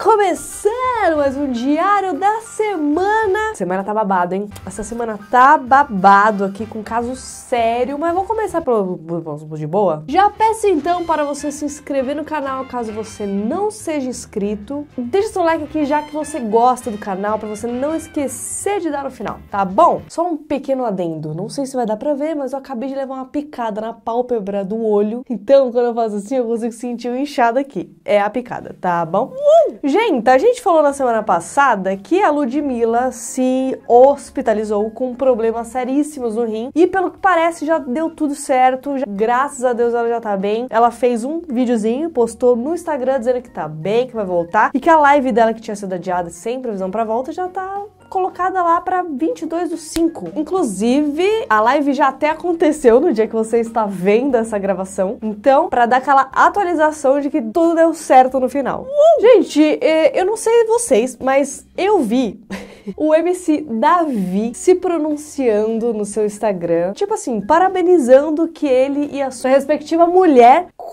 começando! Quero mais um diário da semana. Semana tá babado, hein? Essa semana tá babado aqui com caso sério, mas vou começar pelo, pelo de boa. Já peço então para você se inscrever no canal caso você não seja inscrito. Deixa seu like aqui já que você gosta do canal para você não esquecer de dar o final, tá bom? Só um pequeno adendo. Não sei se vai dar para ver, mas eu acabei de levar uma picada na pálpebra do olho. Então, quando eu faço assim, eu consigo sentir o um inchado aqui. É a picada, tá bom? Gente, a gente falou na na semana passada que a Ludmilla se hospitalizou com problemas seríssimos no rim e pelo que parece já deu tudo certo, já, graças a Deus ela já tá bem. Ela fez um videozinho, postou no Instagram dizendo que tá bem, que vai voltar e que a live dela que tinha sido adiada sem previsão para volta já tá colocada lá para 22 do 5. Inclusive, a live já até aconteceu no dia que você está vendo essa gravação. Então, para dar aquela atualização de que tudo deu certo no final. Uh! Gente, é, eu não sei vocês, mas eu vi o MC Davi se pronunciando no seu Instagram, tipo assim, parabenizando que ele e a sua respectiva mulher com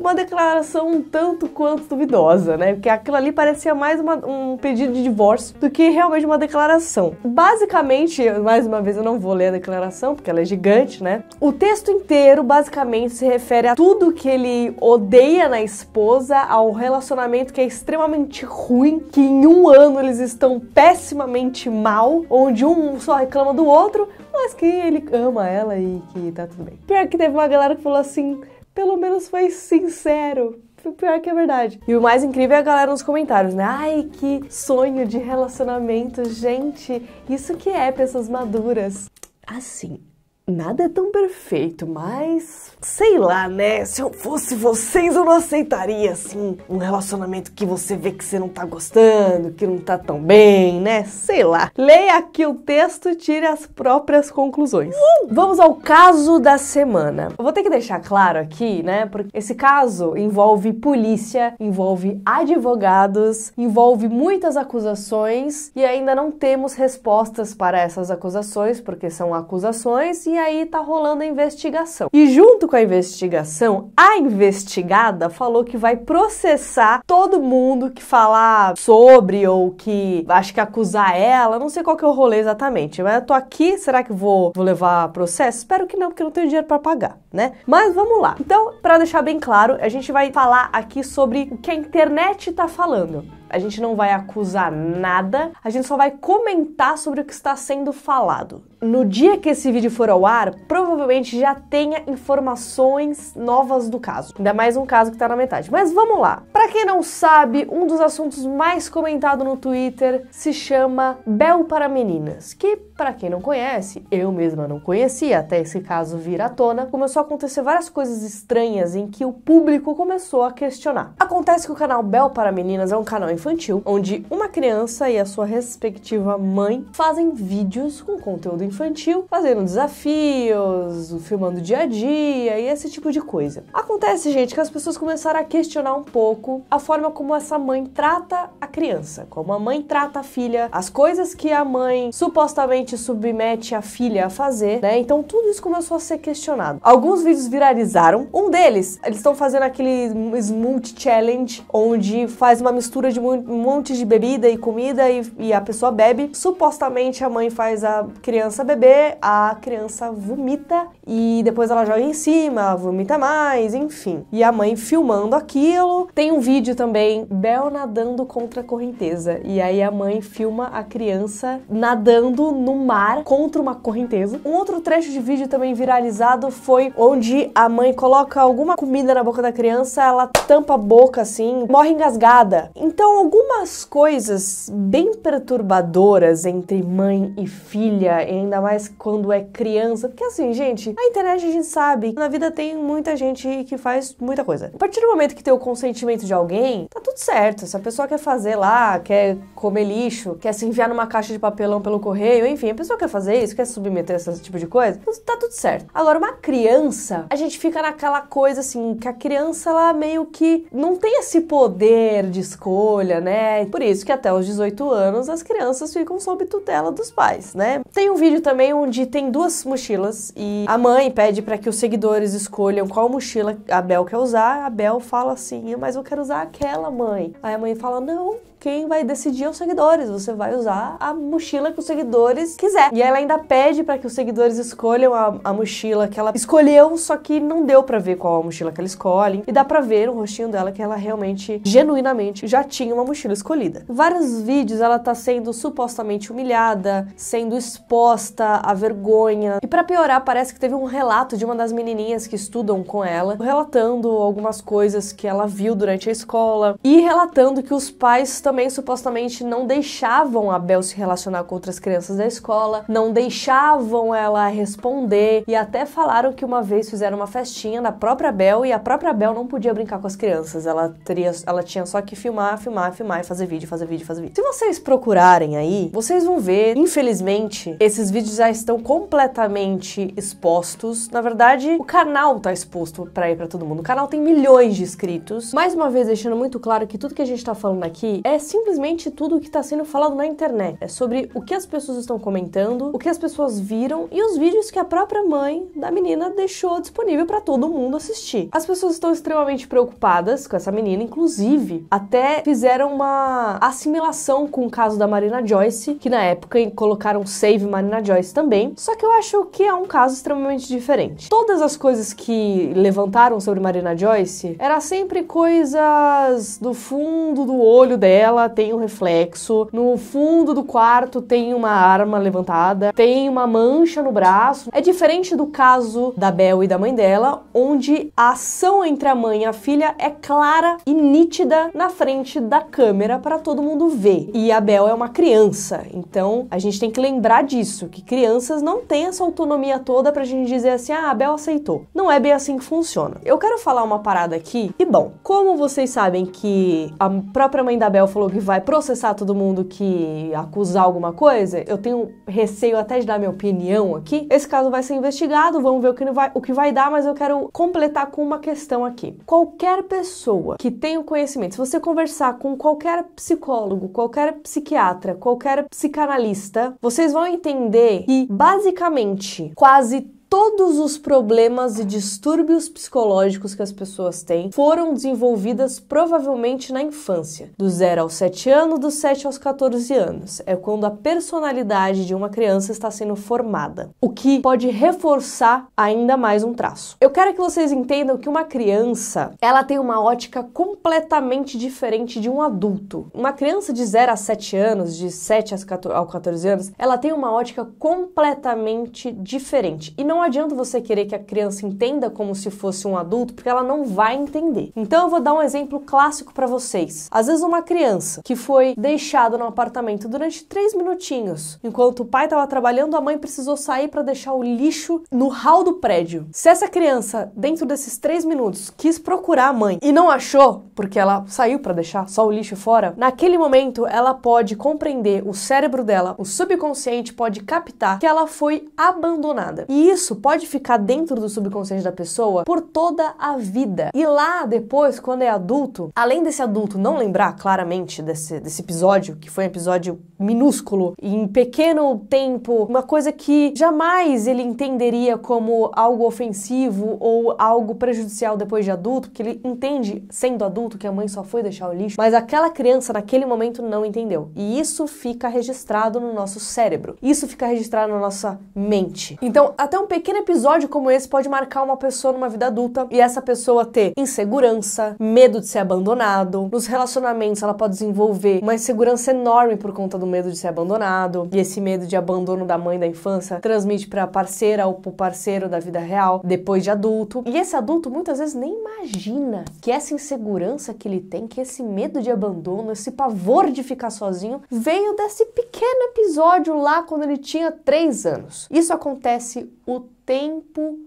uma declaração um tanto quanto duvidosa, né? Porque aquilo ali parecia mais uma, um pedido de divórcio do que realmente uma declaração. Basicamente, mais uma vez eu não vou ler a declaração porque ela é gigante, né? O texto inteiro basicamente se refere a tudo que ele odeia na esposa, ao relacionamento que é extremamente ruim, que em um ano eles estão pessimamente mal, onde um só reclama do outro, mas que ele ama ela e que tá tudo bem. Pior que teve uma galera que falou assim: pelo menos foi sincero. Pior que é verdade. E o mais incrível é a galera nos comentários, né? Ai, que sonho de relacionamento, gente. Isso que é pessoas maduras. Assim, Nada é tão perfeito, mas. Sei lá, né? Se eu fosse vocês, eu não aceitaria, assim, um relacionamento que você vê que você não tá gostando, que não tá tão bem, né? Sei lá. Leia aqui o texto e tire as próprias conclusões. Uh! Vamos ao caso da semana. Eu vou ter que deixar claro aqui, né? Porque esse caso envolve polícia, envolve advogados, envolve muitas acusações e ainda não temos respostas para essas acusações, porque são acusações e aí tá rolando a investigação. E junto com a investigação, a investigada falou que vai processar todo mundo que falar sobre ou que acho que acusar ela, não sei qual que é o rolê exatamente, mas eu tô aqui, será que vou, vou levar processo? Espero que não, porque não tenho dinheiro para pagar, né? Mas vamos lá. Então, para deixar bem claro, a gente vai falar aqui sobre o que a internet tá falando a gente não vai acusar nada, a gente só vai comentar sobre o que está sendo falado. No dia que esse vídeo for ao ar, provavelmente já tenha informações novas do caso. Ainda mais um caso que está na metade. Mas vamos lá. Para quem não sabe, um dos assuntos mais comentados no Twitter se chama Bel para Meninas, que para quem não conhece, eu mesma não conhecia até esse caso vir à tona, começou a acontecer várias coisas estranhas em que o público começou a questionar. Acontece que o canal Bel para Meninas é um canal infantil, onde uma criança e a sua respectiva mãe fazem vídeos com conteúdo infantil, fazendo desafios, filmando dia a dia e esse tipo de coisa. Acontece, gente, que as pessoas começaram a questionar um pouco a forma como essa mãe trata a criança, como a mãe trata a filha, as coisas que a mãe supostamente submete a filha a fazer, né? Então tudo isso começou a ser questionado. Alguns vídeos viralizaram. Um deles, eles estão fazendo aquele smooth challenge onde faz uma mistura de um monte de bebida e comida e, e a pessoa bebe. Supostamente a mãe faz a criança beber, a criança vomita e depois ela joga em cima, vomita mais, enfim. E a mãe filmando aquilo. Tem um vídeo também, Bel nadando contra a correnteza. E aí a mãe filma a criança nadando no mar contra uma correnteza. Um outro trecho de vídeo também viralizado foi onde a mãe coloca alguma comida na boca da criança, ela tampa a boca assim, morre engasgada. Então, algumas coisas bem perturbadoras entre mãe e filha, ainda mais quando é criança. Porque assim, gente, na internet a gente sabe, na vida tem muita gente que faz muita coisa. A partir do momento que tem o consentimento de alguém, tá tudo certo. Se a pessoa quer fazer lá, quer comer lixo, quer se enviar numa caixa de papelão pelo correio, enfim, a pessoa quer fazer isso, quer submeter esse tipo de coisa, tá, tá tudo certo. Agora, uma criança, a gente fica naquela coisa assim, que a criança ela meio que não tem esse poder de escolha, né? Por isso que até os 18 anos as crianças ficam sob tutela dos pais, né? Tem um vídeo também onde tem duas mochilas e a mãe mãe pede para que os seguidores escolham qual mochila a Bel quer usar. A Bel fala assim: ah, Mas eu quero usar aquela, mãe. Aí a mãe fala: Não, quem vai decidir é os seguidores. Você vai usar a mochila que os seguidores quiser. E ela ainda pede para que os seguidores escolham a, a, mochila que ela escolheu, só que não deu para ver qual a mochila que ela escolhe. E dá para ver no rostinho dela que ela realmente, genuinamente, já tinha uma mochila escolhida. Vários vídeos ela tá sendo supostamente humilhada, sendo exposta à vergonha. E para piorar, parece que teve um relato de uma das menininhas que estudam com ela, relatando algumas coisas que ela viu durante a escola e relatando que os pais estão também supostamente não deixavam a Bel se relacionar com outras crianças da escola, não deixavam ela responder e até falaram que uma vez fizeram uma festinha na própria Bel e a própria Bel não podia brincar com as crianças. Ela teria, ela tinha só que filmar, filmar, filmar e fazer vídeo, fazer vídeo, fazer vídeo. Se vocês procurarem aí, vocês vão ver, infelizmente, esses vídeos já estão completamente expostos. Na verdade, o canal tá exposto para ir para todo mundo. O canal tem milhões de inscritos. Mais uma vez deixando muito claro que tudo que a gente tá falando aqui é simplesmente tudo o que está sendo falado na internet. É sobre o que as pessoas estão comentando, o que as pessoas viram e os vídeos que a própria mãe da menina deixou disponível para todo mundo assistir. As pessoas estão extremamente preocupadas com essa menina, inclusive até fizeram uma assimilação com o caso da Marina Joyce, que na época colocaram Save Marina Joyce também. Só que eu acho que é um caso extremamente diferente. Todas as coisas que levantaram sobre Marina Joyce era sempre coisas do fundo do olho dela dela tem um reflexo, no fundo do quarto tem uma arma levantada, tem uma mancha no braço. É diferente do caso da Bel e da mãe dela, onde a ação entre a mãe e a filha é clara e nítida na frente da câmera para todo mundo ver. E a Bel é uma criança, então a gente tem que lembrar disso, que crianças não têm essa autonomia toda pra gente dizer assim: "Ah, a Bel aceitou". Não é bem assim que funciona. Eu quero falar uma parada aqui. E bom, como vocês sabem que a própria mãe da Bel falou falou que vai processar todo mundo que acusar alguma coisa, eu tenho receio até de dar minha opinião aqui. Esse caso vai ser investigado, vamos ver o que vai, o que vai dar, mas eu quero completar com uma questão aqui. Qualquer pessoa que tenha o conhecimento, se você conversar com qualquer psicólogo, qualquer psiquiatra, qualquer psicanalista, vocês vão entender que basicamente quase todos os problemas e distúrbios psicológicos que as pessoas têm foram desenvolvidas provavelmente na infância, do 0 aos 7 anos, dos 7 aos 14 anos. É quando a personalidade de uma criança está sendo formada, o que pode reforçar ainda mais um traço. Eu quero que vocês entendam que uma criança, ela tem uma ótica completamente diferente de um adulto. Uma criança de 0 a 7 anos, de 7 aos 14 anos, ela tem uma ótica completamente diferente. E não não adianta você querer que a criança entenda como se fosse um adulto, porque ela não vai entender. Então eu vou dar um exemplo clássico para vocês. Às vezes uma criança que foi deixada no apartamento durante três minutinhos, enquanto o pai estava trabalhando, a mãe precisou sair para deixar o lixo no hall do prédio. Se essa criança, dentro desses três minutos, quis procurar a mãe e não achou, porque ela saiu para deixar só o lixo fora, naquele momento ela pode compreender o cérebro dela, o subconsciente pode captar que ela foi abandonada. E isso isso pode ficar dentro do subconsciente da pessoa por toda a vida. E lá depois, quando é adulto, além desse adulto não lembrar claramente desse, desse episódio, que foi um episódio minúsculo, em pequeno tempo, uma coisa que jamais ele entenderia como algo ofensivo ou algo prejudicial depois de adulto, porque ele entende, sendo adulto, que a mãe só foi deixar o lixo, mas aquela criança naquele momento não entendeu. E isso fica registrado no nosso cérebro. Isso fica registrado na nossa mente. Então, até um pequeno pequeno episódio como esse pode marcar uma pessoa numa vida adulta e essa pessoa ter insegurança, medo de ser abandonado. Nos relacionamentos, ela pode desenvolver uma insegurança enorme por conta do medo de ser abandonado. E esse medo de abandono da mãe da infância transmite para a parceira ou para o parceiro da vida real depois de adulto. E esse adulto muitas vezes nem imagina que essa insegurança que ele tem, que esse medo de abandono, esse pavor de ficar sozinho, veio desse pequeno episódio lá quando ele tinha 3 anos. Isso acontece o tempo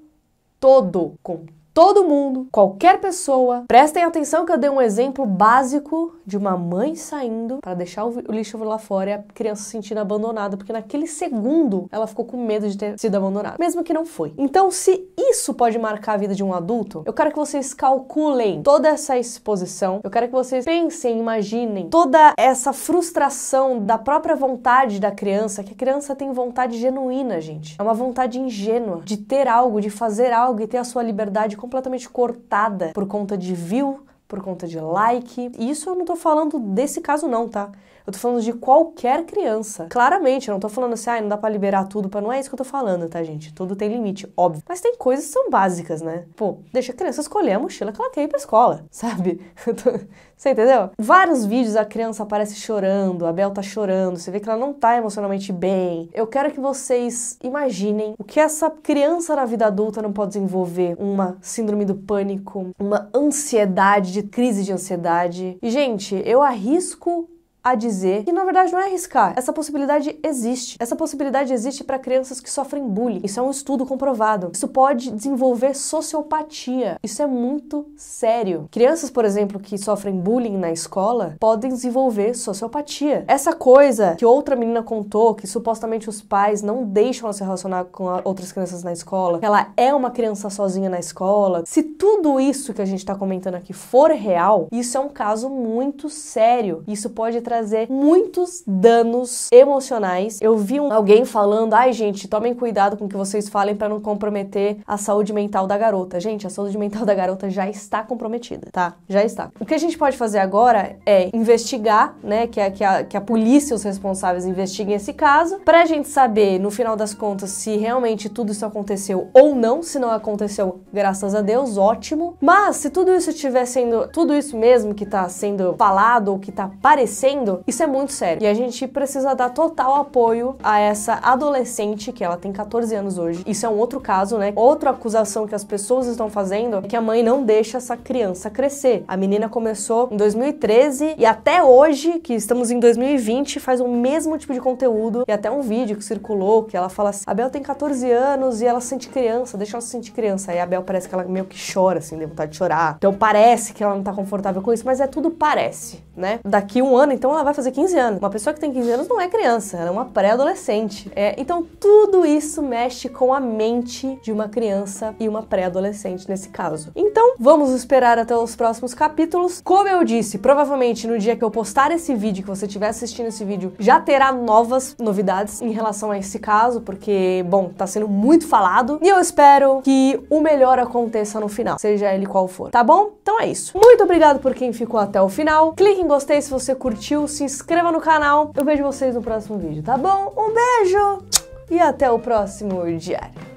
todo, com todo mundo, qualquer pessoa. Prestem atenção que eu dei um exemplo básico de uma mãe saindo para deixar o lixo lá fora e a criança se sentindo abandonada, porque naquele segundo ela ficou com medo de ter sido abandonada, mesmo que não foi. Então, se isso pode marcar a vida de um adulto, eu quero que vocês calculem toda essa exposição, eu quero que vocês pensem, imaginem toda essa frustração da própria vontade da criança, que a criança tem vontade genuína, gente. É uma vontade ingênua de ter algo, de fazer algo e ter a sua liberdade completamente cortada por conta de vil por conta de like. E isso eu não tô falando desse caso não, tá? Eu tô falando de qualquer criança. Claramente, eu não tô falando assim, ah, não dá pra liberar tudo, pra... não é isso que eu tô falando, tá, gente? Tudo tem limite, óbvio. Mas tem coisas que são básicas, né? Pô, deixa a criança escolher a mochila que ela quer ir pra escola, sabe? Você entendeu? Vários vídeos a criança aparece chorando, a Bel tá chorando, você vê que ela não tá emocionalmente bem. Eu quero que vocês imaginem o que essa criança na vida adulta não pode desenvolver: uma síndrome do pânico, uma ansiedade, de crise de ansiedade. E, gente, eu arrisco a dizer que na verdade não é arriscar. Essa possibilidade existe. Essa possibilidade existe para crianças que sofrem bullying. Isso é um estudo comprovado. Isso pode desenvolver sociopatia. Isso é muito sério. Crianças, por exemplo, que sofrem bullying na escola podem desenvolver sociopatia. Essa coisa que outra menina contou que supostamente os pais não deixam ela se relacionar com outras crianças na escola, ela é uma criança sozinha na escola. Se tudo isso que a gente está comentando aqui for real, isso é um caso muito sério. Isso pode trazer trazer muitos danos emocionais. Eu vi um, alguém falando: ai, gente, tomem cuidado com o que vocês falem para não comprometer a saúde mental da garota. Gente, a saúde mental da garota já está comprometida, tá? Já está. O que a gente pode fazer agora é investigar, né? Que a, que a, que a polícia e os responsáveis investiguem esse caso, pra gente saber, no final das contas, se realmente tudo isso aconteceu ou não. Se não aconteceu, graças a Deus, ótimo. Mas se tudo isso estiver sendo, tudo isso mesmo que tá sendo falado ou que tá parecendo, isso é muito sério. E a gente precisa dar total apoio a essa adolescente, que ela tem 14 anos hoje. Isso é um outro caso, né? Outra acusação que as pessoas estão fazendo é que a mãe não deixa essa criança crescer. A menina começou em 2013 e até hoje, que estamos em 2020, faz o mesmo tipo de conteúdo. E até um vídeo que circulou que ela fala assim: a Bel tem 14 anos e ela sente criança, deixa ela se sentir criança. Aí a Bel parece que ela meio que chora, assim, de vontade de chorar. Então parece que ela não tá confortável com isso, mas é tudo parece, né? Daqui um ano, então ela vai fazer 15 anos. Uma pessoa que tem 15 anos não é criança, ela é uma pré-adolescente. É, então tudo isso mexe com a mente de uma criança e uma pré-adolescente nesse caso. Então vamos esperar até os próximos capítulos. Como eu disse, provavelmente no dia que eu postar esse vídeo, que você estiver assistindo esse vídeo, já terá novas novidades em relação a esse caso, porque, bom, tá sendo muito falado. E eu espero que o melhor aconteça no final, seja ele qual for, tá bom? Então é isso. Muito obrigado por quem ficou até o final. Clique em gostei se você curtiu se inscreva no canal. Eu vejo vocês no próximo vídeo, tá bom? Um beijo e até o próximo diário.